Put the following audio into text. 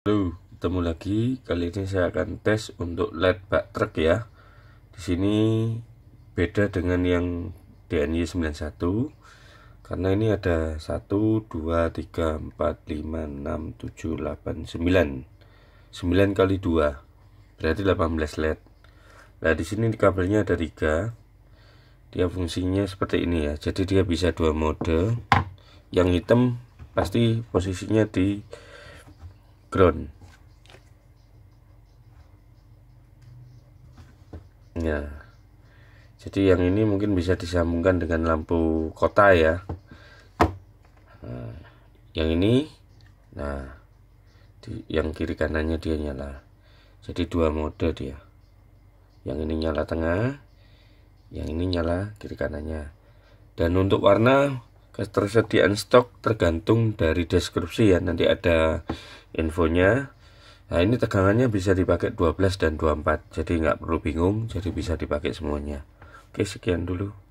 Halo, ketemu lagi. Kali ini saya akan tes untuk LED bak truk ya. Di sini beda dengan yang DNY 91 karena ini ada 1 2 3 4 5 6 7 8 9. 9 kali 2. Berarti 18 LED. Nah, di sini kabelnya ada 3. Dia fungsinya seperti ini ya. Jadi dia bisa dua mode. Yang hitam pasti posisinya di background ya jadi yang ini mungkin bisa disambungkan dengan lampu kota ya nah, yang ini nah di, yang kiri kanannya dia nyala jadi dua mode dia yang ini nyala tengah yang ini nyala kiri kanannya dan untuk warna ketersediaan stok tergantung dari deskripsi ya nanti ada infonya nah ini tegangannya bisa dipakai 12 dan 24 jadi nggak perlu bingung jadi bisa dipakai semuanya oke sekian dulu